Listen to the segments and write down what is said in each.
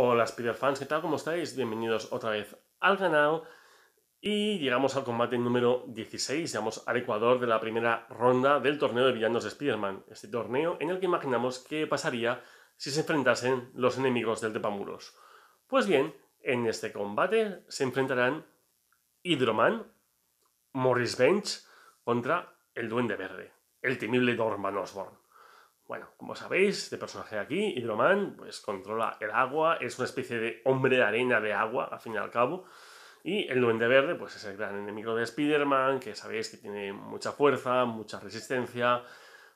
Hola Spider-Fans, ¿qué tal? ¿Cómo estáis? Bienvenidos otra vez al canal. Y llegamos al combate número 16, llegamos al Ecuador de la primera ronda del torneo de villanos de Spider-Man. Este torneo en el que imaginamos qué pasaría si se enfrentasen los enemigos del Tepamuros. Pues bien, en este combate se enfrentarán Hydroman, Morris Bench contra el Duende Verde, el temible Norman Osborn. Bueno, como sabéis, este personaje aquí, Hidroman, pues controla el agua, es una especie de hombre de arena de agua, al fin y al cabo. Y el Duende Verde, pues es el gran enemigo de Spider-Man, que sabéis que tiene mucha fuerza, mucha resistencia,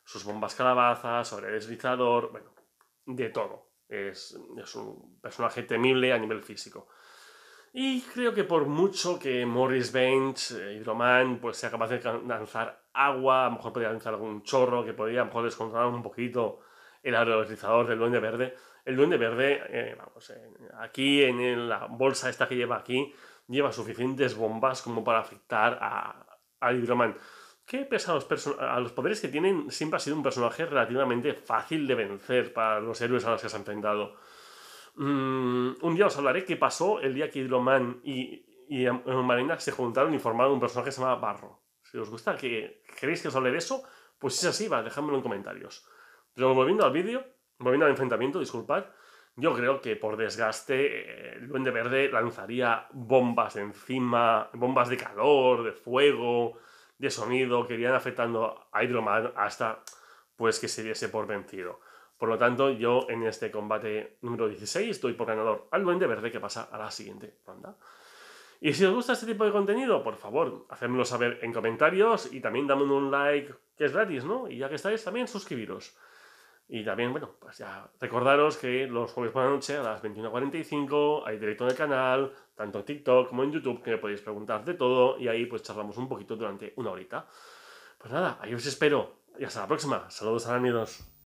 sus bombas calabazas, sobre deslizador, bueno, de todo. es un personaje temible a nivel físico. Y creo que por mucho que Morris Bench, Hidroman, eh, pues sea capaz de lanzar agua, a lo mejor podría lanzar algún chorro que podría a lo mejor descontrolar un poquito el aerolizador del Duende Verde. El Duende Verde, eh, vamos, eh, aquí en la bolsa esta que lleva aquí, lleva suficientes bombas como para afectar al a Hidroman. Que pese a los, poderes que tienen, siempre ha sido un personaje relativamente fácil de vencer para los héroes a los que se ha enfrentado. Mm, un día os hablaré qué pasó el día que Hidroman y, y eh, Marina se juntaron y formaron un personaje que se llama Barro. Si os gusta, que queréis que os hable de eso, pues si es así, va, dejádmelo en comentarios. Pero volviendo al vídeo, volviendo al enfrentamiento, disculpad, yo creo que por desgaste eh, el Duende Verde lanzaría bombas encima, bombas de calor, de fuego, de sonido, que irían afectando a Hydroman hasta pues que se diese por vencido. Por lo tanto, yo en este combate número 16 doy por ganador al Duende Verde que pasa a la siguiente ronda. Y si os gusta este tipo de contenido, por favor, hacedmelo saber en comentarios y también dame un like, que es gratis, ¿no? Y ya que estáis, también suscribiros. Y también, bueno, pues ya recordaros que los jueves por la noche a las 21.45 hay directo en el canal, tanto en TikTok como en YouTube, que podéis preguntar de todo y ahí pues charlamos un poquito durante una horita. Pues nada, ahí os espero. Y hasta la próxima. Saludos a amigos.